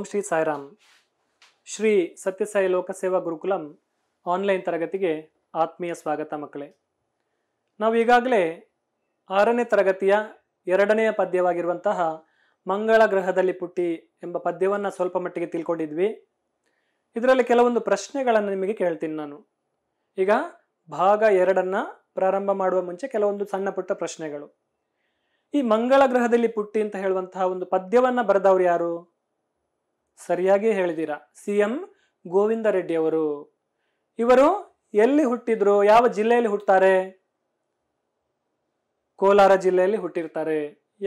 ಓಂ ಶ್ರೀ ಸಾಯಿರಾಮ್ ಶ್ರೀ ಸತ್ಯಸಾಯಿ ಲೋಕಸೇವಾ ಗುರುಕುಲಂ ಆನ್ಲೈನ್ ತರಗತಿಗೆ ಆತ್ಮೀಯ ಸ್ವಾಗತ ಮಕ್ಕಳೇ ನಾವು ಈಗಾಗಲೇ ಆರನೇ ತರಗತಿಯ ಎರಡನೆಯ ಪದ್ಯವಾಗಿರುವಂತಹ ಮಂಗಳ ಗ್ರಹದಲ್ಲಿ ಪುಟ್ಟಿ ಎಂಬ ಪದ್ಯವನ್ನು ಸ್ವಲ್ಪ ಮಟ್ಟಿಗೆ ತಿಳ್ಕೊಂಡಿದ್ವಿ ಇದರಲ್ಲಿ ಕೆಲವೊಂದು ಪ್ರಶ್ನೆಗಳನ್ನು ನಿಮಗೆ ಕೇಳ್ತೀನಿ ನಾನು ಈಗ ಭಾಗ ಎರಡನ್ನ ಪ್ರಾರಂಭ ಮಾಡುವ ಮುಂಚೆ ಕೆಲವೊಂದು ಸಣ್ಣ ಪುಟ್ಟ ಪ್ರಶ್ನೆಗಳು ಈ ಮಂಗಳ ಗ್ರಹದಲ್ಲಿ ಪುಟ್ಟಿ ಅಂತ ಹೇಳುವಂತಹ ಒಂದು ಪದ್ಯವನ್ನು ಬರೆದವರು ಯಾರು ಸರಿಯಾಗಿ ಹೇಳಿದ್ದೀರಾ ಸಿ ಎಂ ಗೋವಿಂದ ರೆಡ್ಡಿ ಅವರು ಇವರು ಎಲ್ಲಿ ಹುಟ್ಟಿದ್ರು ಯಾವ ಜಿಲ್ಲೆಯಲ್ಲಿ ಹುಟ್ಟುತ್ತಾರೆ ಕೋಲಾರ ಜಿಲ್ಲೆಯಲ್ಲಿ ಹುಟ್ಟಿರ್ತಾರೆ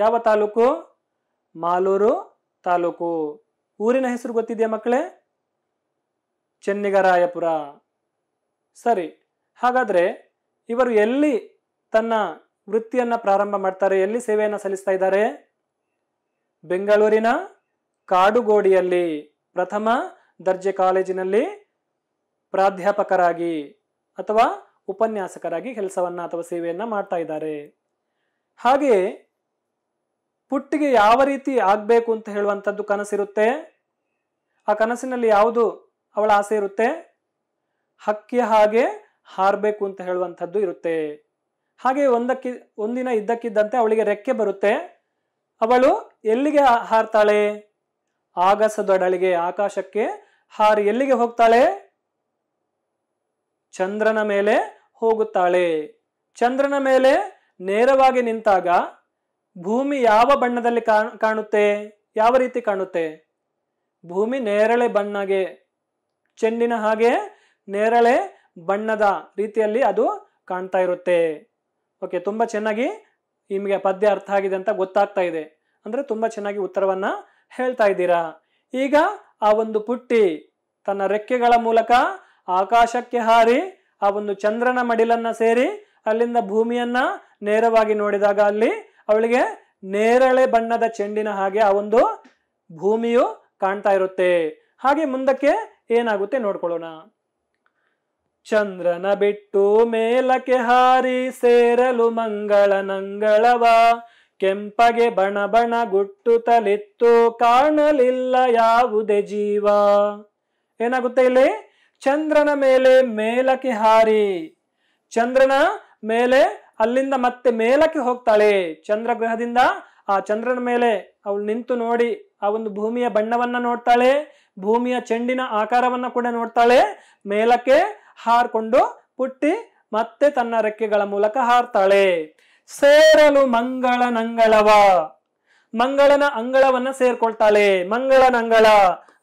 ಯಾವ ತಾಲೂಕು ಮಾಲೂರು ತಾಲೂಕು ಊರಿನ ಹೆಸರು ಗೊತ್ತಿದೆಯಾ ಮಕ್ಕಳೇ ಚೆನ್ನಿಗರಾಯಪುರ ಸರಿ ಹಾಗಾದರೆ ಇವರು ಎಲ್ಲಿ ತನ್ನ ವೃತ್ತಿಯನ್ನು ಪ್ರಾರಂಭ ಮಾಡ್ತಾರೆ ಎಲ್ಲಿ ಸೇವೆಯನ್ನು ಸಲ್ಲಿಸ್ತಾ ಇದ್ದಾರೆ ಬೆಂಗಳೂರಿನ ಕಾಡುಗೋಡಿಯಲ್ಲಿ ಪ್ರಥಮ ದರ್ಜೆ ಕಾಲೇಜಿನಲ್ಲಿ ಪ್ರಾಧ್ಯಾಪಕರಾಗಿ ಅಥವಾ ಉಪನ್ಯಾಸಕರಾಗಿ ಕೆಲಸವನ್ನ ಅಥವಾ ಸೇವೆಯನ್ನ ಮಾಡ್ತಾ ಇದ್ದಾರೆ ಹಾಗೆ ಪುಟ್ಟಿಗೆ ಯಾವ ರೀತಿ ಆಗಬೇಕು ಅಂತ ಹೇಳುವಂಥದ್ದು ಕನಸಿರುತ್ತೆ ಆ ಕನಸಿನಲ್ಲಿ ಯಾವುದು ಅವಳ ಆಸೆ ಇರುತ್ತೆ ಹಕ್ಕಿಯ ಹಾಗೆ ಹಾರಬೇಕು ಅಂತ ಹೇಳುವಂಥದ್ದು ಇರುತ್ತೆ ಹಾಗೆ ಒಂದಕ್ಕಿ ಒಂದಿನ ಇದ್ದಕ್ಕಿದ್ದಂತೆ ಅವಳಿಗೆ ರೆಕ್ಕೆ ಬರುತ್ತೆ ಅವಳು ಎಲ್ಲಿಗೆ ಹಾರ್ತಾಳೆ ಆಗಸದೊಡಳಿಗೆ ಆಕಾಶಕ್ಕೆ ಹಾರಿ ಎಲ್ಲಿಗೆ ಹೋಗ್ತಾಳೆ ಚಂದ್ರನ ಮೇಲೆ ಹೋಗುತ್ತಾಳೆ ಚಂದ್ರನ ಮೇಲೆ ನೇರವಾಗಿ ನಿಂತಾಗ ಭೂಮಿ ಯಾವ ಬಣ್ಣದಲ್ಲಿ ಕಾಣುತ್ತೆ ಯಾವ ರೀತಿ ಕಾಣುತ್ತೆ ಭೂಮಿ ನೇರಳೆ ಬಣ್ಣಗೆ ಚೆಂಡಿನ ಹಾಗೆ ನೇರಳೆ ಬಣ್ಣದ ರೀತಿಯಲ್ಲಿ ಅದು ಕಾಣ್ತಾ ಇರುತ್ತೆ ಓಕೆ ತುಂಬ ಚೆನ್ನಾಗಿ ನಿಮಗೆ ಪದ್ಯ ಅರ್ಥ ಆಗಿದೆ ಅಂತ ಗೊತ್ತಾಗ್ತಾ ಇದೆ ಅಂದರೆ ತುಂಬ ಚೆನ್ನಾಗಿ ಉತ್ತರವನ್ನು ಹೇಳ್ತಾ ಇದ್ದೀರಾ ಈಗ ಆ ಒಂದು ಪುಟ್ಟಿ ತನ್ನ ರೆಕ್ಕೆಗಳ ಮೂಲಕ ಆಕಾಶಕ್ಕೆ ಹಾರಿ ಆ ಒಂದು ಚಂದ್ರನ ಮಡಿಲನ್ನ ಸೇರಿ ಅಲ್ಲಿಂದ ಭೂಮಿಯನ್ನ ನೇರವಾಗಿ ನೋಡಿದಾಗ ಅಲ್ಲಿ ಅವಳಿಗೆ ನೇರಳೆ ಬಣ್ಣದ ಚೆಂಡಿನ ಹಾಗೆ ಆ ಒಂದು ಭೂಮಿಯು ಕಾಣ್ತಾ ಇರುತ್ತೆ ಹಾಗೆ ಮುಂದಕ್ಕೆ ಏನಾಗುತ್ತೆ ನೋಡ್ಕೊಳ್ಳೋಣ ಚಂದ್ರನ ಬಿಟ್ಟು ಮೇಲಕ್ಕೆ ಹಾರಿ ಸೇರಲು ಮಂಗಳ ನಂಗಳವ ಕೆಂಪಗೆ ಬಣ ಬಣ ಗುಟ್ಟುತ್ತಲಿತ್ತು ಕಾಣಲಿಲ್ಲ ಯಾವುದೇ ಜೀವ ಏನಾಗುತ್ತೆ ಇಲ್ಲಿ ಚಂದ್ರನ ಮೇಲೆ ಮೇಲಕ್ಕೆ ಹಾರಿ ಚಂದ್ರನ ಮೇಲೆ ಅಲ್ಲಿಂದ ಮತ್ತೆ ಮೇಲಕ್ಕೆ ಹೋಗ್ತಾಳೆ ಚಂದ್ರ ಗ್ರಹದಿಂದ ಆ ಚಂದ್ರನ ಮೇಲೆ ಅವಳು ನಿಂತು ನೋಡಿ ಆ ಒಂದು ಭೂಮಿಯ ಬಣ್ಣವನ್ನ ನೋಡ್ತಾಳೆ ಭೂಮಿಯ ಚೆಂಡಿನ ಆಕಾರವನ್ನ ಕೂಡ ನೋಡ್ತಾಳೆ ಮೇಲಕ್ಕೆ ಹಾರ್ಕೊಂಡು ಪುಟ್ಟಿ ಮತ್ತೆ ತನ್ನ ರೆಕ್ಕೆಗಳ ಮೂಲಕ ಹಾರ್ತಾಳೆ ಸೇರಲು ಮಂಗಳನಂಗಳವ ಮಂಗಳನ ಅಂಗಳವನ್ನ ಸೇರ್ಕೊಳ್ತಾಳೆ ಮಂಗಳನಂಗಳ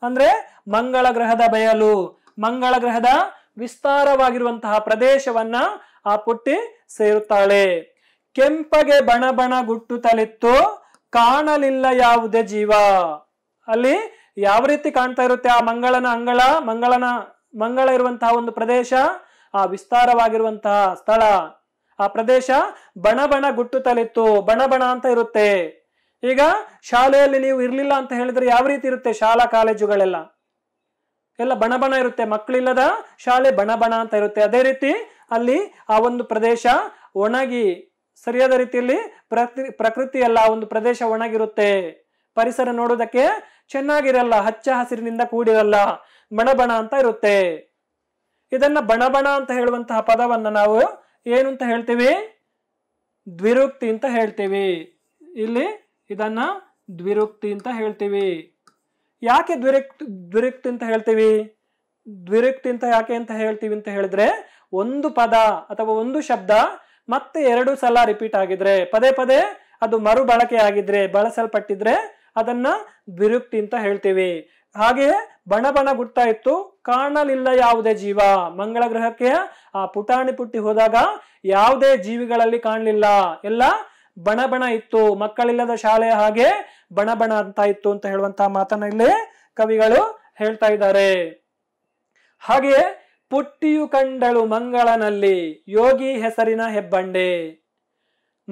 ಅಂದ್ರೆ ಮಂಗಳ ಗ್ರಹದ ಬಯಲು ಮಂಗಳ ಗ್ರಹದ ವಿಸ್ತಾರವಾಗಿರುವಂತಹ ಪ್ರದೇಶವನ್ನ ಆ ಪುಟ್ಟಿ ಸೇರುತ್ತಾಳೆ ಕೆಂಪಗೆ ಬಣ ಬಣ ಗುಟ್ಟು ತಲೆತ್ತು ಕಾಣಲಿಲ್ಲ ಯಾವುದೇ ಜೀವ ಅಲ್ಲಿ ಯಾವ ರೀತಿ ಕಾಣ್ತಾ ಇರುತ್ತೆ ಆ ಮಂಗಳನ ಅಂಗಳ ಮಂಗಳನ ಮಂಗಳ ಇರುವಂತಹ ಒಂದು ಪ್ರದೇಶ ಆ ವಿಸ್ತಾರವಾಗಿರುವಂತಹ ಸ್ಥಳ ಆ ಪ್ರದೇಶ ಬಣ ಬಣ ಗುಟ್ಟುತ್ತಲಿತ್ತು ಬಣ ಬಣ ಅಂತ ಇರುತ್ತೆ ಈಗ ಶಾಲೆಯಲ್ಲಿ ನೀವು ಇರಲಿಲ್ಲ ಅಂತ ಹೇಳಿದ್ರೆ ಯಾವ ರೀತಿ ಇರುತ್ತೆ ಶಾಲಾ ಕಾಲೇಜುಗಳೆಲ್ಲ ಎಲ್ಲ ಬಣ ಬಣ ಇರುತ್ತೆ ಮಕ್ಕಳಿಲ್ಲದ ಶಾಲೆ ಬಣ ಬಣ ಅಂತ ಇರುತ್ತೆ ಅದೇ ರೀತಿ ಅಲ್ಲಿ ಆ ಒಂದು ಪ್ರದೇಶ ಒಣಗಿ ಸರಿಯಾದ ರೀತಿಯಲ್ಲಿ ಪ್ರಕೃತಿ ಪ್ರಕೃತಿಯಲ್ಲ ಒಂದು ಪ್ರದೇಶ ಒಣಗಿರುತ್ತೆ ಪರಿಸರ ನೋಡೋದಕ್ಕೆ ಚೆನ್ನಾಗಿರಲ್ಲ ಹಚ್ಚ ಹಸಿರಿನಿಂದ ಕೂಡಿರಲ್ಲ ಬಣಬಣ ಅಂತ ಇರುತ್ತೆ ಇದನ್ನ ಬಣಬಣ ಅಂತ ಹೇಳುವಂತಹ ಪದವನ್ನ ನಾವು ಏನು ಅಂತ ಹೇಳ್ತೇವೆ ದ್ವಿರುಕ್ತಿ ಅಂತ ಹೇಳ್ತೇವೆ ಇಲ್ಲಿ ಇದನ್ನ ದ್ವಿರುಕ್ತಿ ಅಂತ ಹೇಳ್ತೀವಿ ಯಾಕೆ ದ್ವಿರುಕ್ತಿ ದ್ವಿರಕ್ತಿ ಅಂತ ಹೇಳ್ತೀವಿ ದ್ವಿರುಕ್ತಿ ಅಂತ ಯಾಕೆ ಅಂತ ಹೇಳ್ತೀವಿ ಅಂತ ಹೇಳಿದ್ರೆ ಒಂದು ಪದ ಅಥವಾ ಒಂದು ಶಬ್ದ ಮತ್ತೆ ಎರಡು ಸಲ ರಿಪೀಟ್ ಆಗಿದ್ರೆ ಪದೇ ಪದೇ ಅದು ಬಳಕೆ ಆಗಿದ್ರೆ ಬಳಸಲ್ಪಟ್ಟಿದ್ರೆ ಅದನ್ನ ದ್ವಿರುಕ್ತಿ ಅಂತ ಹೇಳ್ತೀವಿ ಹಾಗೆಯೇ ಬಣ ಬಣ ಗುಡ್ತಾ ಇತ್ತು ಕಾಣಲಿಲ್ಲ ಯಾವುದೇ ಜೀವ ಮಂಗಳ ಗ್ರಹಕ್ಕೆ ಆ ಪುಟಾಣಿ ಪುಟ್ಟಿ ಹೋದಾಗ ಯಾವುದೇ ಜೀವಿಗಳಲ್ಲಿ ಕಾಣಲಿಲ್ಲ ಎಲ್ಲ ಬಣಬಣ ಇತ್ತು ಮಕ್ಕಳಿಲ್ಲದ ಶಾಲೆ ಹಾಗೆ ಬಣಬಣ ಅಂತ ಇತ್ತು ಅಂತ ಹೇಳುವಂತಹ ಮಾತನ್ನ ಇಲ್ಲಿ ಕವಿಗಳು ಹೇಳ್ತಾ ಇದ್ದಾರೆ ಹಾಗೆಯೇ ಪುಟ್ಟಿಯು ಕಂಡಳು ಮಂಗಳನಲ್ಲಿ ಯೋಗಿ ಹೆಸರಿನ ಹೆಬ್ಬಂಡೆ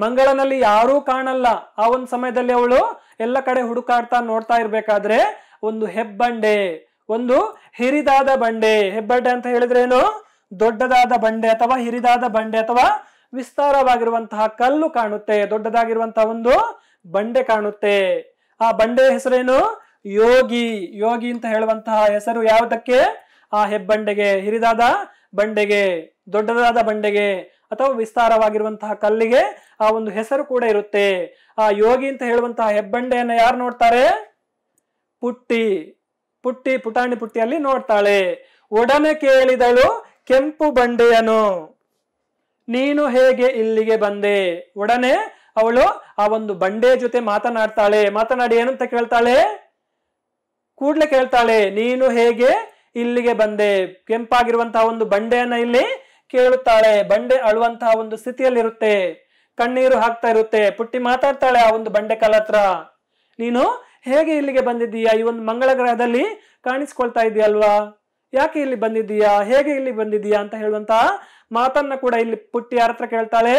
ಮಂಗಳನಲ್ಲಿ ಯಾರೂ ಕಾಣಲ್ಲ ಆ ಒಂದು ಸಮಯದಲ್ಲಿ ಅವಳು ಎಲ್ಲ ಕಡೆ ಹುಡುಕಾಡ್ತಾ ನೋಡ್ತಾ ಇರ್ಬೇಕಾದ್ರೆ ಒಂದು ಹೆಬ್ಬಂಡೆ ಒಂದು ಹಿರಿದಾದ ಬಂಡೆ ಹೆಬ್ಬಡ್ಡೆ ಅಂತ ಹೇಳಿದ್ರೇನು ದೊಡ್ಡದಾದ ಬಂಡೆ ಅಥವಾ ಹಿರಿದಾದ ಬಂಡೆ ಅಥವಾ ವಿಸ್ತಾರವಾಗಿರುವಂತಹ ಕಲ್ಲು ಕಾಣುತ್ತೆ ದೊಡ್ಡದಾಗಿರುವಂತಹ ಒಂದು ಬಂಡೆ ಕಾಣುತ್ತೆ ಆ ಬಂಡೆ ಹೆಸರೇನು ಯೋಗಿ ಯೋಗಿ ಅಂತ ಹೇಳುವಂತಹ ಹೆಸರು ಯಾವುದಕ್ಕೆ ಆ ಹೆಬ್ಬಂಡೆಗೆ ಹಿರಿದಾದ ಬಂಡೆಗೆ ದೊಡ್ಡದಾದ ಬಂಡೆಗೆ ಅಥವಾ ವಿಸ್ತಾರವಾಗಿರುವಂತಹ ಕಲ್ಲಿಗೆ ಆ ಒಂದು ಹೆಸರು ಕೂಡ ಇರುತ್ತೆ ಆ ಯೋಗಿ ಅಂತ ಹೇಳುವಂತಹ ಹೆಬ್ಬಂಡೆಯನ್ನು ಯಾರು ನೋಡ್ತಾರೆ ಪುಟ್ಟಿ ಪುಟ್ಟಿ ಪುಟಾಣಿ ಪುಟ್ಟಿಯಲ್ಲಿ ನೋಡ್ತಾಳೆ ಒಡನೆ ಕೇಳಿದಳು ಕೆಂಪು ಬಂಡೆಯನು ನೀನು ಹೇಗೆ ಇಲ್ಲಿಗೆ ಬಂದೆ ಒಡನೆ ಅವಳು ಆ ಒಂದು ಬಂಡೆ ಜೊತೆ ಮಾತನಾಡ್ತಾಳೆ ಮಾತನಾಡಿ ಏನಂತ ಕೇಳ್ತಾಳೆ ಕೂಡ್ಲೆ ಕೇಳ್ತಾಳೆ ನೀನು ಹೇಗೆ ಇಲ್ಲಿಗೆ ಬಂದೆ ಕೆಂಪಾಗಿರುವಂತಹ ಒಂದು ಬಂಡೆಯನ್ನ ಇಲ್ಲಿ ಕೇಳುತ್ತಾಳೆ ಬಂಡೆ ಅಳುವಂತಹ ಒಂದು ಸ್ಥಿತಿಯಲ್ಲಿರುತ್ತೆ ಕಣ್ಣೀರು ಹಾಕ್ತಾ ಇರುತ್ತೆ ಪುಟ್ಟಿ ಮಾತಾಡ್ತಾಳೆ ಆ ಒಂದು ಬಂಡೆ ಹತ್ರ ನೀನು ಹೇಗೆ ಇಲ್ಲಿಗೆ ಬಂದಿದ್ದೀಯಾ ಈ ಒಂದು ಮಂಗಳ ಗ್ರಹದಲ್ಲಿ ಕಾಣಿಸ್ಕೊಳ್ತಾ ಇದೆಯಲ್ವಾ ಯಾಕೆ ಇಲ್ಲಿ ಬಂದಿದ್ದೀಯಾ ಹೇಗೆ ಇಲ್ಲಿ ಬಂದಿದ್ದೀಯಾ ಅಂತ ಹೇಳುವಂತ ಮಾತನ್ನ ಕೂಡ ಇಲ್ಲಿ ಪುಟ್ಟಿ ಯಾರ ಹತ್ರ ಕೇಳ್ತಾಳೆ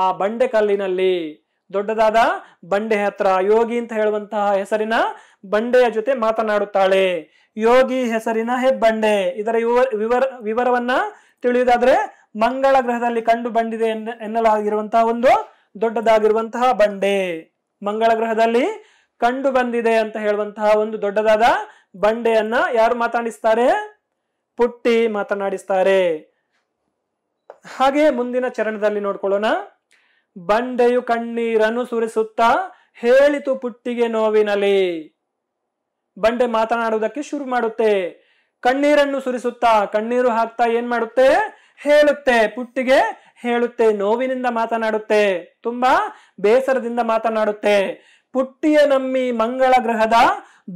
ಆ ಬಂಡೆ ಕಲ್ಲಿನಲ್ಲಿ ದೊಡ್ಡದಾದ ಬಂಡೆ ಹತ್ರ ಯೋಗಿ ಅಂತ ಹೇಳುವಂತಹ ಹೆಸರಿನ ಬಂಡೆಯ ಜೊತೆ ಮಾತನಾಡುತ್ತಾಳೆ ಯೋಗಿ ಹೆಸರಿನ ಹೆಬ್ಬಂಡೆ ಇದರ ವಿವರ ವಿವರವನ್ನ ತಿಳಿಯುವುದಾದ್ರೆ ಮಂಗಳ ಗ್ರಹದಲ್ಲಿ ಕಂಡು ಬಂದಿದೆ ಎನ್ನಲಾಗಿರುವಂತಹ ಒಂದು ದೊಡ್ಡದಾಗಿರುವಂತಹ ಬಂಡೆ ಮಂಗಳ ಗ್ರಹದಲ್ಲಿ ಕಂಡು ಬಂದಿದೆ ಅಂತ ಹೇಳುವಂತಹ ಒಂದು ದೊಡ್ಡದಾದ ಬಂಡೆಯನ್ನ ಯಾರು ಮಾತನಾಡಿಸ್ತಾರೆ ಪುಟ್ಟಿ ಮಾತನಾಡಿಸ್ತಾರೆ ಹಾಗೆ ಮುಂದಿನ ಚರಣದಲ್ಲಿ ನೋಡ್ಕೊಳ್ಳೋಣ ಬಂಡೆಯು ಕಣ್ಣೀರನ್ನು ಸುರಿಸುತ್ತಾ ಹೇಳಿತು ಪುಟ್ಟಿಗೆ ನೋವಿನಲ್ಲಿ ಬಂಡೆ ಮಾತನಾಡುವುದಕ್ಕೆ ಶುರು ಮಾಡುತ್ತೆ ಕಣ್ಣೀರನ್ನು ಸುರಿಸುತ್ತಾ ಕಣ್ಣೀರು ಹಾಕ್ತಾ ಏನ್ ಮಾಡುತ್ತೆ ಹೇಳುತ್ತೆ ಪುಟ್ಟಿಗೆ ಹೇಳುತ್ತೆ ನೋವಿನಿಂದ ಮಾತನಾಡುತ್ತೆ ತುಂಬಾ ಬೇಸರದಿಂದ ಮಾತನಾಡುತ್ತೆ ಪುಟ್ಟಿಯ ನಮ್ಮಿ ಮಂಗಳ ಗ್ರಹದ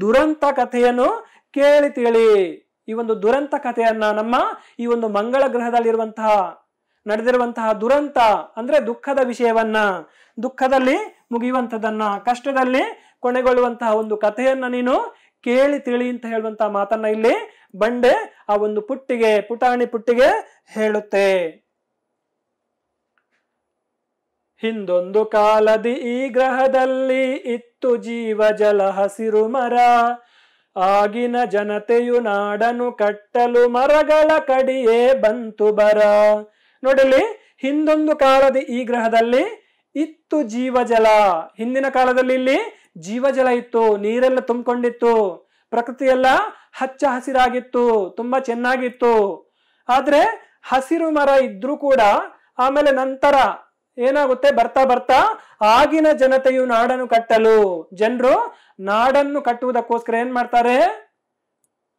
ದುರಂತ ಕಥೆಯನ್ನು ಕೇಳಿ ತಿಳಿ ಈ ಒಂದು ದುರಂತ ಕಥೆಯನ್ನ ನಮ್ಮ ಈ ಒಂದು ಮಂಗಳ ಗ್ರಹದಲ್ಲಿರುವಂತಹ ನಡೆದಿರುವಂತಹ ದುರಂತ ಅಂದ್ರೆ ದುಃಖದ ವಿಷಯವನ್ನ ದುಃಖದಲ್ಲಿ ಮುಗಿಯುವಂಥದ್ದನ್ನ ಕಷ್ಟದಲ್ಲಿ ಕೊನೆಗೊಳ್ಳುವಂತಹ ಒಂದು ಕಥೆಯನ್ನ ನೀನು ಕೇಳಿ ತಿಳಿ ಅಂತ ಹೇಳುವಂತಹ ಮಾತನ್ನ ಇಲ್ಲಿ ಬಂಡೆ ಆ ಒಂದು ಪುಟ್ಟಿಗೆ ಪುಟಾಣಿ ಪುಟ್ಟಿಗೆ ಹೇಳುತ್ತೆ ಹಿಂದೊಂದು ಕಾಲದಿ ಈ ಗ್ರಹದಲ್ಲಿ ಇತ್ತು ಜೀವ ಜಲ ಹಸಿರು ಮರ ಆಗಿನ ಜನತೆಯು ನಾಡನು ಕಟ್ಟಲು ಮರಗಳ ಕಡಿಯೇ ಬಂತು ಬರ ನೋಡಲಿ ಹಿಂದೊಂದು ಕಾಲದ ಈ ಗ್ರಹದಲ್ಲಿ ಇತ್ತು ಜೀವಜಲ ಹಿಂದಿನ ಕಾಲದಲ್ಲಿ ಇಲ್ಲಿ ಜೀವಜಲ ಇತ್ತು ನೀರೆಲ್ಲ ತುಂಬಿಕೊಂಡಿತ್ತು ಪ್ರಕೃತಿಯೆಲ್ಲ ಹಚ್ಚ ಹಸಿರಾಗಿತ್ತು ತುಂಬಾ ಚೆನ್ನಾಗಿತ್ತು ಆದ್ರೆ ಹಸಿರು ಮರ ಇದ್ರೂ ಕೂಡ ಆಮೇಲೆ ನಂತರ ಏನಾಗುತ್ತೆ ಬರ್ತಾ ಬರ್ತಾ ಆಗಿನ ಜನತೆಯು ನಾಡನ್ನು ಕಟ್ಟಲು ಜನರು ನಾಡನ್ನು ಕಟ್ಟುವುದಕ್ಕೋಸ್ಕರ ಏನ್ ಮಾಡ್ತಾರೆ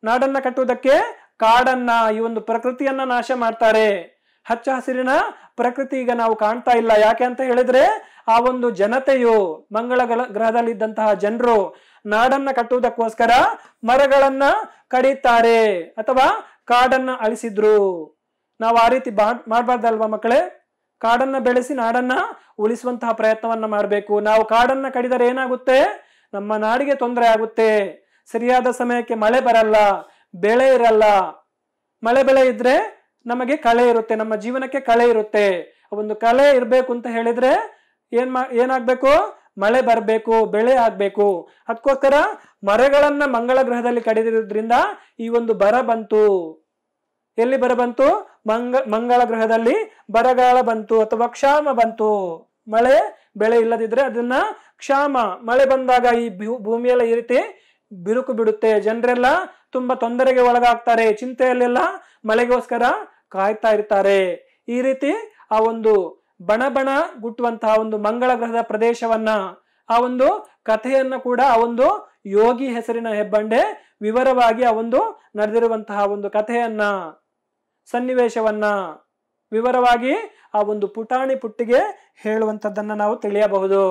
ನಾಡನ್ನ ಕಟ್ಟುವುದಕ್ಕೆ ಕಾಡನ್ನ ಈ ಒಂದು ಪ್ರಕೃತಿಯನ್ನ ನಾಶ ಮಾಡ್ತಾರೆ ಹಚ್ಚ ಹಸಿರಿನ ಪ್ರಕೃತಿ ಈಗ ನಾವು ಕಾಣ್ತಾ ಇಲ್ಲ ಯಾಕೆ ಅಂತ ಹೇಳಿದ್ರೆ ಆ ಒಂದು ಜನತೆಯು ಮಂಗಳ ಗ್ರಹದಲ್ಲಿ ಇದ್ದಂತಹ ಜನರು ನಾಡನ್ನ ಕಟ್ಟುವುದಕ್ಕೋಸ್ಕರ ಮರಗಳನ್ನ ಕಡಿತಾರೆ ಅಥವಾ ಕಾಡನ್ನ ಅಳಿಸಿದ್ರು ನಾವು ಆ ರೀತಿ ಮಾಡಬಾರ್ದಲ್ವಾ ಮಕ್ಕಳೇ ಕಾಡನ್ನ ಬೆಳೆಸಿ ನಾಡನ್ನ ಉಳಿಸುವಂತಹ ಪ್ರಯತ್ನವನ್ನ ಮಾಡಬೇಕು ನಾವು ಕಾಡನ್ನ ಕಡಿದರೆ ಏನಾಗುತ್ತೆ ನಮ್ಮ ನಾಡಿಗೆ ತೊಂದರೆ ಆಗುತ್ತೆ ಸರಿಯಾದ ಸಮಯಕ್ಕೆ ಮಳೆ ಬರಲ್ಲ ಬೆಳೆ ಇರಲ್ಲ ಮಳೆ ಬೆಳೆ ಇದ್ರೆ ನಮಗೆ ಕಳೆ ಇರುತ್ತೆ ನಮ್ಮ ಜೀವನಕ್ಕೆ ಕಳೆ ಇರುತ್ತೆ ಒಂದು ಕಲೆ ಇರಬೇಕು ಅಂತ ಹೇಳಿದ್ರೆ ಏನ್ ಏನಾಗ್ಬೇಕು ಏನಾಗಬೇಕು ಮಳೆ ಬರಬೇಕು ಬೆಳೆ ಆಗಬೇಕು ಅದಕ್ಕೋಸ್ಕರ ಮರಗಳನ್ನ ಮಂಗಳ ಗ್ರಹದಲ್ಲಿ ಕಡಿದಿರೋದ್ರಿಂದ ಈ ಒಂದು ಬರ ಬಂತು ಎಲ್ಲಿ ಬರ ಬಂತು ಮಂಗ ಮಂಗಳ ಗ್ರಹದಲ್ಲಿ ಬರಗಾಲ ಬಂತು ಅಥವಾ ಕ್ಷಾಮ ಬಂತು ಮಳೆ ಬೆಳೆ ಇಲ್ಲದಿದ್ರೆ ಅದನ್ನ ಕ್ಷಾಮ ಮಳೆ ಬಂದಾಗ ಈ ಭೂಮಿಯೆಲ್ಲ ಈ ರೀತಿ ಬಿರುಕು ಬಿಡುತ್ತೆ ಜನರೆಲ್ಲ ತುಂಬಾ ತೊಂದರೆಗೆ ಒಳಗಾಗ್ತಾರೆ ಚಿಂತೆಯಲ್ಲೆಲ್ಲ ಮಳೆಗೋಸ್ಕರ ಕಾಯ್ತಾ ಇರ್ತಾರೆ ಈ ರೀತಿ ಆ ಒಂದು ಬಣ ಬಣ ಗುಟ್ಟುವಂತಹ ಒಂದು ಮಂಗಳ ಗ್ರಹದ ಪ್ರದೇಶವನ್ನ ಆ ಒಂದು ಕಥೆಯನ್ನ ಕೂಡ ಆ ಒಂದು ಯೋಗಿ ಹೆಸರಿನ ಹೆಬ್ಬಂಡೆ ವಿವರವಾಗಿ ಆ ಒಂದು ನಡೆದಿರುವಂತಹ ಒಂದು ಕಥೆಯನ್ನ ಸನ್ನಿವೇಶವನ್ನ ವಿವರವಾಗಿ ಆ ಒಂದು ಪುಟಾಣಿ ಪುಟ್ಟಿಗೆ ಹೇಳುವಂಥದ್ದನ್ನು ನಾವು ತಿಳಿಯಬಹುದು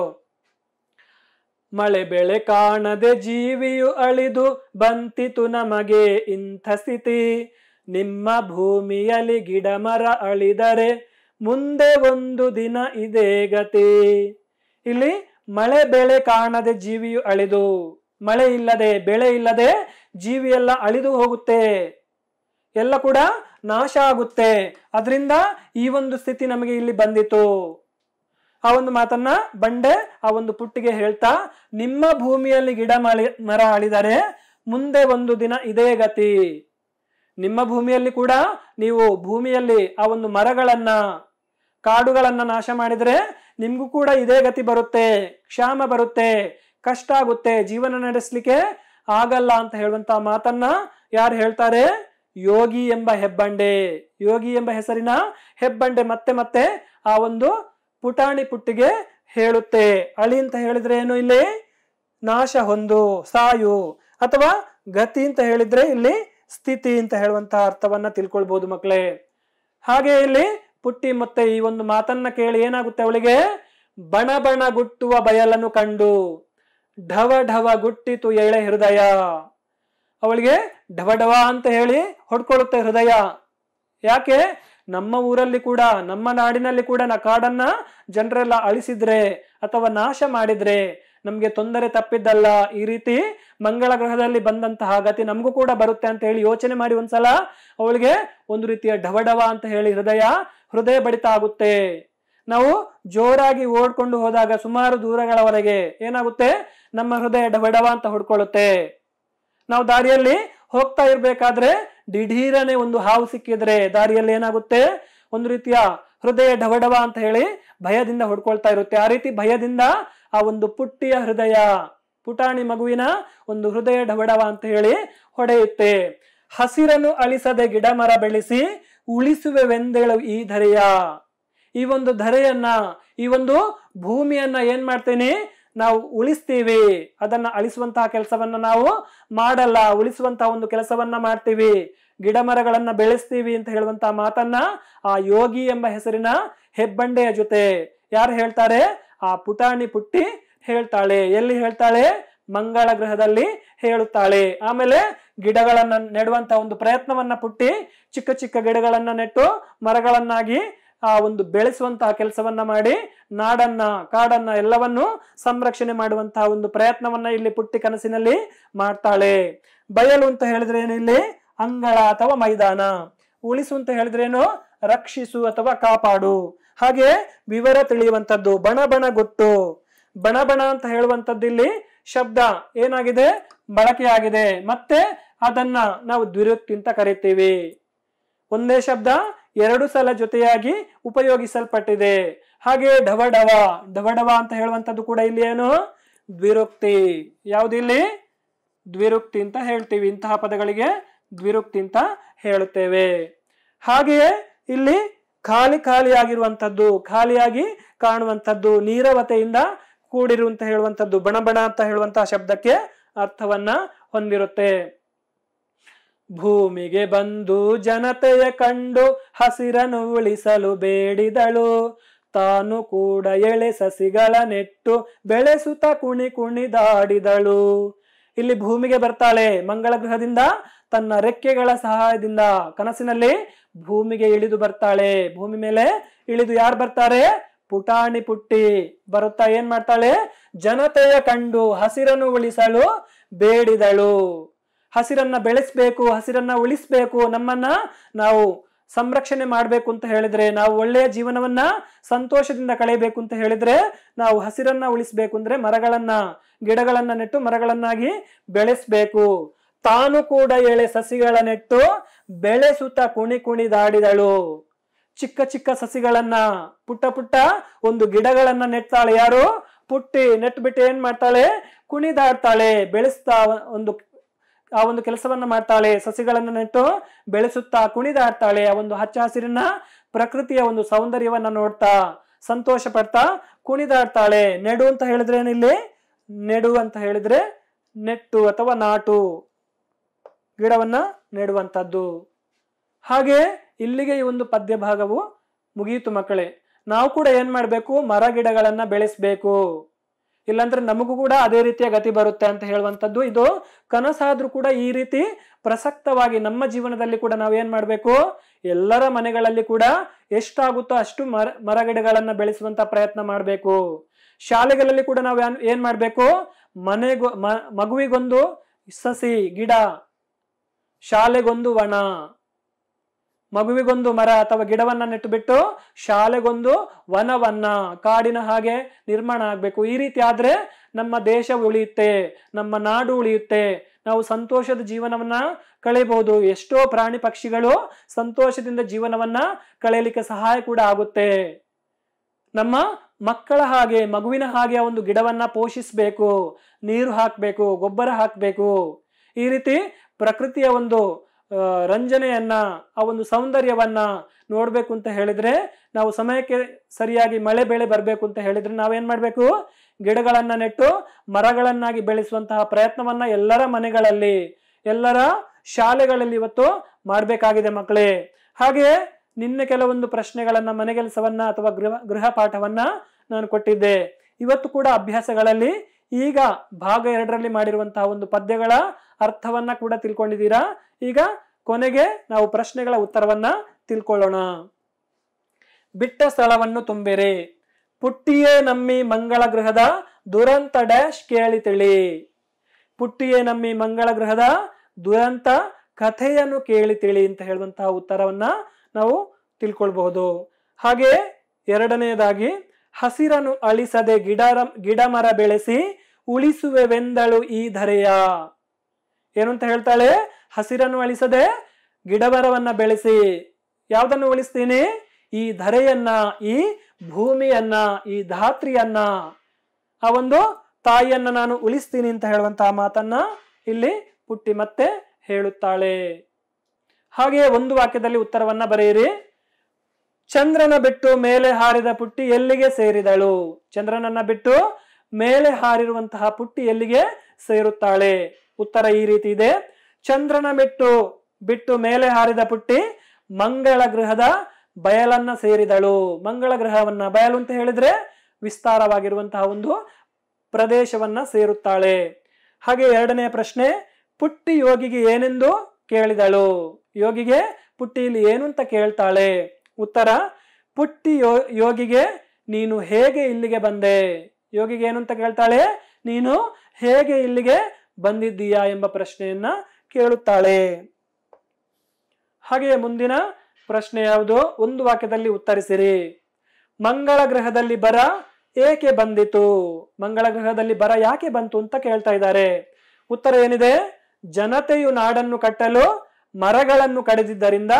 ಮಳೆ ಬೆಳೆ ಕಾಣದೆ ಜೀವಿಯು ಅಳಿದು ಬಂತಿತು ನಮಗೆ ಇಂಥ ಸ್ಥಿತಿ ನಿಮ್ಮ ಭೂಮಿಯಲ್ಲಿ ಗಿಡ ಮರ ಅಳಿದರೆ ಮುಂದೆ ಒಂದು ದಿನ ಇದೇ ಗತಿ ಇಲ್ಲಿ ಮಳೆ ಬೆಳೆ ಕಾಣದೆ ಜೀವಿಯು ಅಳಿದು ಮಳೆ ಇಲ್ಲದೆ ಬೆಳೆ ಇಲ್ಲದೆ ಜೀವಿಯೆಲ್ಲ ಅಳಿದು ಹೋಗುತ್ತೆ ಎಲ್ಲ ಕೂಡ ನಾಶ ಆಗುತ್ತೆ ಅದರಿಂದ ಈ ಒಂದು ಸ್ಥಿತಿ ನಮಗೆ ಇಲ್ಲಿ ಬಂದಿತು ಆ ಒಂದು ಮಾತನ್ನ ಬಂಡೆ ಆ ಒಂದು ಪುಟ್ಟಿಗೆ ಹೇಳ್ತಾ ನಿಮ್ಮ ಭೂಮಿಯಲ್ಲಿ ಗಿಡ ಮಳಿ ಮರ ಆಳಿದರೆ ಮುಂದೆ ಒಂದು ದಿನ ಇದೇ ಗತಿ ನಿಮ್ಮ ಭೂಮಿಯಲ್ಲಿ ಕೂಡ ನೀವು ಭೂಮಿಯಲ್ಲಿ ಆ ಒಂದು ಮರಗಳನ್ನ ಕಾಡುಗಳನ್ನ ನಾಶ ಮಾಡಿದರೆ ನಿಮ್ಗೂ ಕೂಡ ಇದೇ ಗತಿ ಬರುತ್ತೆ ಕ್ಷಾಮ ಬರುತ್ತೆ ಕಷ್ಟ ಆಗುತ್ತೆ ಜೀವನ ನಡೆಸಲಿಕ್ಕೆ ಆಗಲ್ಲ ಅಂತ ಹೇಳುವಂತ ಮಾತನ್ನ ಯಾರು ಹೇಳ್ತಾರೆ ಯೋಗಿ ಎಂಬ ಹೆಬ್ಬಂಡೆ ಯೋಗಿ ಎಂಬ ಹೆಸರಿನ ಹೆಬ್ಬಂಡೆ ಮತ್ತೆ ಮತ್ತೆ ಆ ಒಂದು ಪುಟಾಣಿ ಪುಟ್ಟಿಗೆ ಹೇಳುತ್ತೆ ಅಳಿ ಅಂತ ಹೇಳಿದ್ರೆ ಏನು ಇಲ್ಲಿ ನಾಶ ಹೊಂದು ಸಾಯು ಅಥವಾ ಗತಿ ಅಂತ ಹೇಳಿದ್ರೆ ಇಲ್ಲಿ ಸ್ಥಿತಿ ಅಂತ ಹೇಳುವಂತಹ ಅರ್ಥವನ್ನ ತಿಳ್ಕೊಳ್ಬಹುದು ಮಕ್ಕಳೇ ಹಾಗೆ ಇಲ್ಲಿ ಪುಟ್ಟಿ ಮತ್ತೆ ಈ ಒಂದು ಮಾತನ್ನ ಕೇಳಿ ಏನಾಗುತ್ತೆ ಅವಳಿಗೆ ಬಣ ಬಣ ಗುಟ್ಟುವ ಬಯಲನ್ನು ಕಂಡು ಢವ ಢವ ಗುಟ್ಟಿತು ಎಳೆ ಹೃದಯ ಅವಳಿಗೆ ಡವ ಡವ ಅಂತ ಹೇಳಿ ಹೊಡ್ಕೊಳ್ಳುತ್ತೆ ಹೃದಯ ಯಾಕೆ ನಮ್ಮ ಊರಲ್ಲಿ ಕೂಡ ನಮ್ಮ ನಾಡಿನಲ್ಲಿ ಕೂಡ ನಾ ಕಾಡನ್ನ ಜನರೆಲ್ಲ ಅಳಿಸಿದ್ರೆ ಅಥವಾ ನಾಶ ಮಾಡಿದ್ರೆ ನಮಗೆ ತೊಂದರೆ ತಪ್ಪಿದ್ದಲ್ಲ ಈ ರೀತಿ ಮಂಗಳ ಗ್ರಹದಲ್ಲಿ ಬಂದಂತಹ ಗತಿ ನಮಗೂ ಕೂಡ ಬರುತ್ತೆ ಅಂತ ಹೇಳಿ ಯೋಚನೆ ಮಾಡಿ ಒಂದ್ಸಲ ಅವಳಿಗೆ ಒಂದು ರೀತಿಯ ಢವಢವ ಅಂತ ಹೇಳಿ ಹೃದಯ ಹೃದಯ ಬಡಿತ ಆಗುತ್ತೆ ನಾವು ಜೋರಾಗಿ ಓಡ್ಕೊಂಡು ಹೋದಾಗ ಸುಮಾರು ದೂರಗಳವರೆಗೆ ಏನಾಗುತ್ತೆ ನಮ್ಮ ಹೃದಯ ಢವಢವ ಅಂತ ಹೊಡ್ಕೊಳ್ಳುತ್ತೆ ನಾವು ದಾರಿಯಲ್ಲಿ ಹೋಗ್ತಾ ಇರಬೇಕಾದ್ರೆ ದಿಢೀರನೆ ಒಂದು ಹಾವು ಸಿಕ್ಕಿದ್ರೆ ದಾರಿಯಲ್ಲಿ ಏನಾಗುತ್ತೆ ಒಂದು ರೀತಿಯ ಹೃದಯ ಢವಡವ ಅಂತ ಹೇಳಿ ಭಯದಿಂದ ಹೊಡ್ಕೊಳ್ತಾ ಇರುತ್ತೆ ಆ ರೀತಿ ಭಯದಿಂದ ಆ ಒಂದು ಪುಟ್ಟಿಯ ಹೃದಯ ಪುಟಾಣಿ ಮಗುವಿನ ಒಂದು ಹೃದಯ ಢವಡವ ಅಂತ ಹೇಳಿ ಹೊಡೆಯುತ್ತೆ ಹಸಿರನ್ನು ಅಳಿಸದೆ ಗಿಡ ಮರ ಬೆಳೆಸಿ ಉಳಿಸುವೆವೆಂದೇಳು ಈ ಧರೆಯ ಈ ಒಂದು ಧರೆಯನ್ನ ಈ ಒಂದು ಭೂಮಿಯನ್ನ ಏನ್ ಮಾಡ್ತೇನೆ ನಾವು ಉಳಿಸ್ತೀವಿ ಅದನ್ನ ಅಳಿಸುವಂತಹ ಕೆಲಸವನ್ನ ನಾವು ಮಾಡಲ್ಲ ಉಳಿಸುವಂತಹ ಒಂದು ಕೆಲಸವನ್ನ ಮಾಡ್ತೀವಿ ಗಿಡ ಮರಗಳನ್ನ ಬೆಳೆಸ್ತೀವಿ ಅಂತ ಹೇಳುವಂತಹ ಮಾತನ್ನ ಆ ಯೋಗಿ ಎಂಬ ಹೆಸರಿನ ಹೆಬ್ಬಂಡೆಯ ಜೊತೆ ಯಾರು ಹೇಳ್ತಾರೆ ಆ ಪುಟಾಣಿ ಪುಟ್ಟಿ ಹೇಳ್ತಾಳೆ ಎಲ್ಲಿ ಹೇಳ್ತಾಳೆ ಮಂಗಳ ಗ್ರಹದಲ್ಲಿ ಹೇಳುತ್ತಾಳೆ ಆಮೇಲೆ ಗಿಡಗಳನ್ನ ನೆಡುವಂತಹ ಒಂದು ಪ್ರಯತ್ನವನ್ನ ಪುಟ್ಟಿ ಚಿಕ್ಕ ಚಿಕ್ಕ ಗಿಡಗಳನ್ನ ನೆಟ್ಟು ಮರಗಳನ್ನಾಗಿ ಆ ಒಂದು ಬೆಳೆಸುವಂತಹ ಕೆಲಸವನ್ನ ಮಾಡಿ ನಾಡನ್ನ ಕಾಡನ್ನ ಎಲ್ಲವನ್ನು ಸಂರಕ್ಷಣೆ ಮಾಡುವಂತಹ ಒಂದು ಪ್ರಯತ್ನವನ್ನ ಇಲ್ಲಿ ಪುಟ್ಟಿ ಕನಸಿನಲ್ಲಿ ಮಾಡ್ತಾಳೆ ಬಯಲು ಅಂತ ಹೇಳಿದ್ರೆ ಏನು ಇಲ್ಲಿ ಅಂಗಳ ಅಥವಾ ಮೈದಾನ ಉಳಿಸು ಅಂತ ಹೇಳಿದ್ರೇನು ರಕ್ಷಿಸು ಅಥವಾ ಕಾಪಾಡು ಹಾಗೆ ವಿವರ ತಿಳಿಯುವಂಥದ್ದು ಬಣ ಬಣ ಗೊತ್ತು ಬಣ ಬಣ ಅಂತ ಹೇಳುವಂಥದ್ದು ಇಲ್ಲಿ ಶಬ್ದ ಏನಾಗಿದೆ ಬಳಕೆಯಾಗಿದೆ ಮತ್ತೆ ಅದನ್ನ ನಾವು ದ್ವಿರುಕ್ತಿ ಅಂತ ಕರಿತೀವಿ ಒಂದೇ ಶಬ್ದ ಎರಡು ಸಲ ಜೊತೆಯಾಗಿ ಉಪಯೋಗಿಸಲ್ಪಟ್ಟಿದೆ ಹಾಗೆ ಢವ ಢವ ಅಂತ ಹೇಳುವಂಥದ್ದು ಕೂಡ ಇಲ್ಲಿ ಏನು ದ್ವಿರುಕ್ತಿ ಇಲ್ಲಿ ದ್ವಿರುಕ್ತಿ ಅಂತ ಹೇಳ್ತೀವಿ ಇಂತಹ ಪದಗಳಿಗೆ ದ್ವಿರುಕ್ತಿ ಅಂತ ಹೇಳುತ್ತೇವೆ ಹಾಗೆಯೇ ಇಲ್ಲಿ ಖಾಲಿ ಖಾಲಿಯಾಗಿರುವಂಥದ್ದು ಖಾಲಿಯಾಗಿ ಕಾಣುವಂಥದ್ದು ನೀರವತೆಯಿಂದ ಕೂಡಿರುವಂತ ಅಂತ ಹೇಳುವಂಥದ್ದು ಬಣಬಣ ಅಂತ ಹೇಳುವಂತಹ ಶಬ್ದಕ್ಕೆ ಅರ್ಥವನ್ನ ಹೊಂದಿರುತ್ತೆ ಭೂಮಿಗೆ ಬಂದು ಜನತೆಯ ಕಂಡು ಹಸಿರನ್ನು ಉಳಿಸಲು ಬೇಡಿದಳು ತಾನು ಕೂಡ ಎಳೆ ಸಸಿಗಳ ನೆಟ್ಟು ಬೆಳೆಸುತ್ತ ಕುಣಿ ಕುಣಿದಾಡಿದಳು ಇಲ್ಲಿ ಭೂಮಿಗೆ ಬರ್ತಾಳೆ ಮಂಗಳ ಗೃಹದಿಂದ ತನ್ನ ರೆಕ್ಕೆಗಳ ಸಹಾಯದಿಂದ ಕನಸಿನಲ್ಲಿ ಭೂಮಿಗೆ ಇಳಿದು ಬರ್ತಾಳೆ ಭೂಮಿ ಮೇಲೆ ಇಳಿದು ಯಾರು ಬರ್ತಾರೆ ಪುಟಾಣಿ ಪುಟ್ಟಿ ಬರುತ್ತಾ ಏನ್ ಮಾಡ್ತಾಳೆ ಜನತೆಯ ಕಂಡು ಹಸಿರನ್ನು ಉಳಿಸಲು ಬೇಡಿದಳು ಹಸಿರನ್ನ ಬೆಳೆಸಬೇಕು ಹಸಿರನ್ನ ಉಳಿಸಬೇಕು ನಮ್ಮನ್ನ ನಾವು ಸಂರಕ್ಷಣೆ ಮಾಡಬೇಕು ಅಂತ ಹೇಳಿದ್ರೆ ನಾವು ಒಳ್ಳೆಯ ಜೀವನವನ್ನ ಸಂತೋಷದಿಂದ ಕಳೆಯಬೇಕು ಅಂತ ಹೇಳಿದ್ರೆ ನಾವು ಹಸಿರನ್ನ ಉಳಿಸಬೇಕು ಅಂದ್ರೆ ಮರಗಳನ್ನ ಗಿಡಗಳನ್ನ ನೆಟ್ಟು ಮರಗಳನ್ನಾಗಿ ಬೆಳೆಸಬೇಕು ತಾನು ಕೂಡ ಎಳೆ ಸಸಿಗಳ ನೆಟ್ಟು ಬೆಳೆಸುತ್ತ ಕುಣಿ ಕುಣಿದಾಡಿದಳು ಚಿಕ್ಕ ಚಿಕ್ಕ ಸಸಿಗಳನ್ನ ಪುಟ್ಟ ಪುಟ್ಟ ಒಂದು ಗಿಡಗಳನ್ನ ನೆಟ್ತಾಳೆ ಯಾರು ಪುಟ್ಟಿ ನೆಟ್ಬಿಟ್ಟು ಏನ್ ಮಾಡ್ತಾಳೆ ಕುಣಿದಾಡ್ತಾಳೆ ಬೆಳೆಸ್ತಾ ಒಂದು ಆ ಒಂದು ಕೆಲಸವನ್ನ ಮಾಡ್ತಾಳೆ ಸಸಿಗಳನ್ನು ನೆಟ್ಟು ಬೆಳೆಸುತ್ತಾ ಕುಣಿದಾಡ್ತಾಳೆ ಆ ಒಂದು ಹಚ್ಚ ಹಸಿರಿನ ಪ್ರಕೃತಿಯ ಒಂದು ಸೌಂದರ್ಯವನ್ನ ನೋಡ್ತಾ ಸಂತೋಷ ಪಡ್ತಾ ಕುಣಿದಾಡ್ತಾಳೆ ನೆಡು ಅಂತ ಹೇಳಿದ್ರೆ ಏನಿಲ್ಲಿ ನೆಡು ಅಂತ ಹೇಳಿದ್ರೆ ನೆಟ್ಟು ಅಥವಾ ನಾಟು ಗಿಡವನ್ನ ನೆಡುವಂಥದ್ದು ಹಾಗೆ ಇಲ್ಲಿಗೆ ಈ ಒಂದು ಪದ್ಯ ಭಾಗವು ಮುಗಿಯಿತು ಮಕ್ಕಳೇ ನಾವು ಕೂಡ ಏನ್ ಮಾಡಬೇಕು ಮರ ಗಿಡಗಳನ್ನ ಬೆಳೆಸಬೇಕು ಇಲ್ಲಾಂದ್ರೆ ನಮಗೂ ಕೂಡ ಅದೇ ರೀತಿಯ ಗತಿ ಬರುತ್ತೆ ಅಂತ ಹೇಳುವಂಥದ್ದು ಇದು ಕನಸಾದ್ರೂ ಕೂಡ ಈ ರೀತಿ ಪ್ರಸಕ್ತವಾಗಿ ನಮ್ಮ ಜೀವನದಲ್ಲಿ ಕೂಡ ನಾವು ಏನ್ ಮಾಡಬೇಕು ಎಲ್ಲರ ಮನೆಗಳಲ್ಲಿ ಕೂಡ ಎಷ್ಟಾಗುತ್ತೋ ಅಷ್ಟು ಮರ ಮರಗಿಡಗಳನ್ನ ಬೆಳೆಸುವಂತ ಪ್ರಯತ್ನ ಮಾಡಬೇಕು ಶಾಲೆಗಳಲ್ಲಿ ಕೂಡ ನಾವು ಏನ್ ಮಾಡಬೇಕು ಮನೆಗೊ ಮಗುವಿಗೊಂದು ಸಸಿ ಗಿಡ ಶಾಲೆಗೊಂದು ವಣ ಮಗುವಿಗೊಂದು ಮರ ಅಥವಾ ಗಿಡವನ್ನ ನೆಟ್ಟು ಬಿಟ್ಟು ಶಾಲೆಗೊಂದು ವನವನ್ನ ಕಾಡಿನ ಹಾಗೆ ನಿರ್ಮಾಣ ಆಗಬೇಕು ಈ ರೀತಿ ಆದ್ರೆ ನಮ್ಮ ದೇಶ ಉಳಿಯುತ್ತೆ ನಮ್ಮ ನಾಡು ಉಳಿಯುತ್ತೆ ನಾವು ಸಂತೋಷದ ಜೀವನವನ್ನ ಕಳೆಯಬಹುದು ಎಷ್ಟೋ ಪ್ರಾಣಿ ಪಕ್ಷಿಗಳು ಸಂತೋಷದಿಂದ ಜೀವನವನ್ನ ಕಳೆಯಲಿಕ್ಕೆ ಸಹಾಯ ಕೂಡ ಆಗುತ್ತೆ ನಮ್ಮ ಮಕ್ಕಳ ಹಾಗೆ ಮಗುವಿನ ಹಾಗೆ ಒಂದು ಗಿಡವನ್ನ ಪೋಷಿಸಬೇಕು ನೀರು ಹಾಕಬೇಕು ಗೊಬ್ಬರ ಹಾಕಬೇಕು ಈ ರೀತಿ ಪ್ರಕೃತಿಯ ಒಂದು ರಂಜನೆಯನ್ನ ಆ ಒಂದು ಸೌಂದರ್ಯವನ್ನ ನೋಡಬೇಕು ಅಂತ ಹೇಳಿದ್ರೆ ನಾವು ಸಮಯಕ್ಕೆ ಸರಿಯಾಗಿ ಮಳೆ ಬೆಳೆ ಬರಬೇಕು ಅಂತ ಹೇಳಿದ್ರೆ ನಾವೇನ್ ಮಾಡಬೇಕು ಗಿಡಗಳನ್ನ ನೆಟ್ಟು ಮರಗಳನ್ನಾಗಿ ಬೆಳೆಸುವಂತಹ ಪ್ರಯತ್ನವನ್ನ ಎಲ್ಲರ ಮನೆಗಳಲ್ಲಿ ಎಲ್ಲರ ಶಾಲೆಗಳಲ್ಲಿ ಇವತ್ತು ಮಾಡಬೇಕಾಗಿದೆ ಮಕ್ಕಳೇ ಹಾಗೆ ನಿನ್ನೆ ಕೆಲವೊಂದು ಪ್ರಶ್ನೆಗಳನ್ನ ಮನೆಗೆಲಸವನ್ನ ಅಥವಾ ಗೃಹ ಗೃಹ ಪಾಠವನ್ನ ನಾನು ಕೊಟ್ಟಿದ್ದೆ ಇವತ್ತು ಕೂಡ ಅಭ್ಯಾಸಗಳಲ್ಲಿ ಈಗ ಭಾಗ ಎರಡರಲ್ಲಿ ಮಾಡಿರುವಂತಹ ಒಂದು ಪದ್ಯಗಳ ಅರ್ಥವನ್ನ ಕೂಡ ತಿಳ್ಕೊಂಡಿದ್ದೀರಾ ಈಗ ಕೊನೆಗೆ ನಾವು ಪ್ರಶ್ನೆಗಳ ಉತ್ತರವನ್ನ ತಿಳ್ಕೊಳ್ಳೋಣ ಬಿಟ್ಟ ಸ್ಥಳವನ್ನು ತುಂಬಿರಿ ಪುಟ್ಟಿಯೇ ನಮ್ಮಿ ಮಂಗಳ ಗೃಹದ ದುರಂತ ಡ್ಯಾಶ್ ಕೇಳಿ ತಿಳಿ ಪುಟ್ಟಿಯೇ ನಮ್ಮಿ ಮಂಗಳ ಗೃಹದ ದುರಂತ ಕಥೆಯನ್ನು ಕೇಳಿ ತಿಳಿ ಅಂತ ಹೇಳುವಂತಹ ಉತ್ತರವನ್ನ ನಾವು ತಿಳ್ಕೊಳ್ಬಹುದು ಹಾಗೆ ಎರಡನೆಯದಾಗಿ ಹಸಿರನ್ನು ಅಳಿಸದೆ ಗಿಡ ಗಿಡ ಮರ ಬೆಳೆಸಿ ಉಳಿಸುವೆವೆಂದಳು ಈ ಧರೆಯ ಏನಂತ ಹೇಳ್ತಾಳೆ ಹಸಿರನ್ನು ಅಳಿಸದೆ ಗಿಡಮರವನ್ನ ಬೆಳೆಸಿ ಯಾವುದನ್ನು ಉಳಿಸ್ತೀನಿ ಈ ಧರೆಯನ್ನ ಈ ಭೂಮಿಯನ್ನ ಈ ಧಾತ್ರಿಯನ್ನ ಆ ಒಂದು ತಾಯಿಯನ್ನ ನಾನು ಉಳಿಸ್ತೀನಿ ಅಂತ ಹೇಳುವಂತಹ ಮಾತನ್ನ ಇಲ್ಲಿ ಪುಟ್ಟಿ ಮತ್ತೆ ಹೇಳುತ್ತಾಳೆ ಹಾಗೆಯೇ ಒಂದು ವಾಕ್ಯದಲ್ಲಿ ಉತ್ತರವನ್ನ ಬರೆಯಿರಿ ಚಂದ್ರನ ಬಿಟ್ಟು ಮೇಲೆ ಹಾರಿದ ಪುಟ್ಟಿ ಎಲ್ಲಿಗೆ ಸೇರಿದಳು ಚಂದ್ರನನ್ನ ಬಿಟ್ಟು ಮೇಲೆ ಹಾರಿರುವಂತಹ ಪುಟ್ಟಿ ಎಲ್ಲಿಗೆ ಸೇರುತ್ತಾಳೆ ಉತ್ತರ ಈ ರೀತಿ ಇದೆ ಚಂದ್ರನ ಮೆಟ್ಟು ಬಿಟ್ಟು ಮೇಲೆ ಹಾರಿದ ಪುಟ್ಟಿ ಮಂಗಳ ಗ್ರಹದ ಬಯಲನ್ನ ಸೇರಿದಳು ಮಂಗಳ ಗ್ರಹವನ್ನ ಬಯಲು ಅಂತ ಹೇಳಿದ್ರೆ ವಿಸ್ತಾರವಾಗಿರುವಂತಹ ಒಂದು ಪ್ರದೇಶವನ್ನ ಸೇರುತ್ತಾಳೆ ಹಾಗೆ ಎರಡನೇ ಪ್ರಶ್ನೆ ಪುಟ್ಟಿ ಯೋಗಿಗೆ ಏನೆಂದು ಕೇಳಿದಳು ಯೋಗಿಗೆ ಇಲ್ಲಿ ಏನು ಅಂತ ಕೇಳ್ತಾಳೆ ಉತ್ತರ ಪುಟ್ಟಿ ಯೋ ಯೋಗಿಗೆ ನೀನು ಹೇಗೆ ಇಲ್ಲಿಗೆ ಬಂದೆ ಯೋಗಿಗೆ ಏನು ಅಂತ ಕೇಳ್ತಾಳೆ ನೀನು ಹೇಗೆ ಇಲ್ಲಿಗೆ ಬಂದಿದ್ದೀಯಾ ಎಂಬ ಪ್ರಶ್ನೆಯನ್ನ ಕೇಳುತ್ತಾಳೆ ಹಾಗೆಯೇ ಮುಂದಿನ ಪ್ರಶ್ನೆ ಯಾವುದು ಒಂದು ವಾಕ್ಯದಲ್ಲಿ ಉತ್ತರಿಸಿರಿ ಮಂಗಳ ಗ್ರಹದಲ್ಲಿ ಬರ ಏಕೆ ಬಂದಿತು ಮಂಗಳ ಗ್ರಹದಲ್ಲಿ ಬರ ಯಾಕೆ ಬಂತು ಅಂತ ಕೇಳ್ತಾ ಇದ್ದಾರೆ ಉತ್ತರ ಏನಿದೆ ಜನತೆಯು ನಾಡನ್ನು ಕಟ್ಟಲು ಮರಗಳನ್ನು ಕಡಿದಿದ್ದರಿಂದ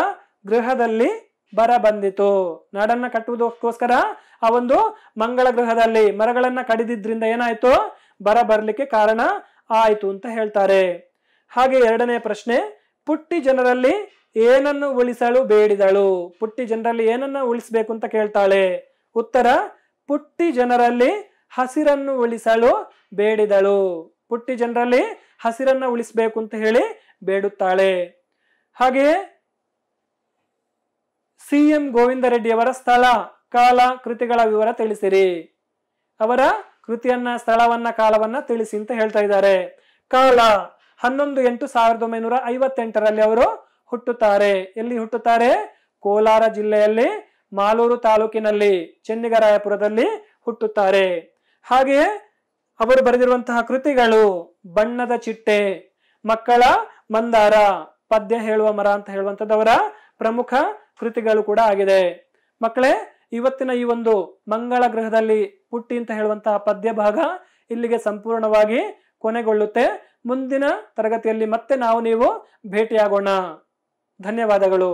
ಗೃಹದಲ್ಲಿ ಬರ ಬಂದಿತು ನಾಡನ್ನ ಕಟ್ಟುವುದಕ್ಕೋಸ್ಕರ ಆ ಒಂದು ಮಂಗಳ ಗೃಹದಲ್ಲಿ ಮರಗಳನ್ನ ಕಡಿದಿದ್ರಿಂದ ಏನಾಯ್ತು ಬರ ಬರಲಿಕ್ಕೆ ಕಾರಣ ಆಯಿತು ಅಂತ ಹೇಳ್ತಾರೆ ಹಾಗೆ ಎರಡನೇ ಪ್ರಶ್ನೆ ಪುಟ್ಟಿ ಜನರಲ್ಲಿ ಏನನ್ನು ಉಳಿಸಲು ಬೇಡಿದಳು ಪುಟ್ಟಿ ಜನರಲ್ಲಿ ಏನನ್ನು ಉಳಿಸಬೇಕು ಅಂತ ಕೇಳ್ತಾಳೆ ಉತ್ತರ ಪುಟ್ಟಿ ಜನರಲ್ಲಿ ಹಸಿರನ್ನು ಉಳಿಸಲು ಬೇಡಿದಳು ಪುಟ್ಟಿ ಜನರಲ್ಲಿ ಹಸಿರನ್ನ ಉಳಿಸಬೇಕು ಅಂತ ಹೇಳಿ ಬೇಡುತ್ತಾಳೆ ಹಾಗೆಯೇ ಸಿ ಎಂ ಗೋವಿಂದ ಅವರ ಸ್ಥಳ ಕಾಲ ಕೃತಿಗಳ ವಿವರ ತಿಳಿಸಿರಿ ಅವರ ಕೃತಿಯನ್ನ ಸ್ಥಳವನ್ನ ಕಾಲವನ್ನ ತಿಳಿಸಿ ಅಂತ ಹೇಳ್ತಾ ಇದ್ದಾರೆ ಕಾಲ ಹನ್ನೊಂದು ಎಂಟು ಸಾವಿರದ ಒಂಬೈನೂರ ಐವತ್ತೆಂಟರಲ್ಲಿ ಅವರು ಹುಟ್ಟುತ್ತಾರೆ ಎಲ್ಲಿ ಹುಟ್ಟುತ್ತಾರೆ ಕೋಲಾರ ಜಿಲ್ಲೆಯಲ್ಲಿ ಮಾಲೂರು ತಾಲೂಕಿನಲ್ಲಿ ಚೆನ್ನಿಗರಾಯಪುರದಲ್ಲಿ ಹುಟ್ಟುತ್ತಾರೆ ಹಾಗೆಯೇ ಅವರು ಬರೆದಿರುವಂತಹ ಕೃತಿಗಳು ಬಣ್ಣದ ಚಿಟ್ಟೆ ಮಕ್ಕಳ ಮಂದಾರ ಪದ್ಯ ಹೇಳುವ ಮರ ಅಂತ ಹೇಳುವಂಥದ್ದು ಅವರ ಪ್ರಮುಖ ಕೃತಿಗಳು ಕೂಡ ಆಗಿದೆ ಮಕ್ಕಳೇ ಇವತ್ತಿನ ಈ ಒಂದು ಮಂಗಳ ಗ್ರಹದಲ್ಲಿ ಪುಟ್ಟಿ ಅಂತ ಹೇಳುವಂತಹ ಪದ್ಯ ಭಾಗ ಇಲ್ಲಿಗೆ ಸಂಪೂರ್ಣವಾಗಿ ಕೊನೆಗೊಳ್ಳುತ್ತೆ ಮುಂದಿನ ತರಗತಿಯಲ್ಲಿ ಮತ್ತೆ ನಾವು ನೀವು ಭೇಟಿಯಾಗೋಣ ಧನ್ಯವಾದಗಳು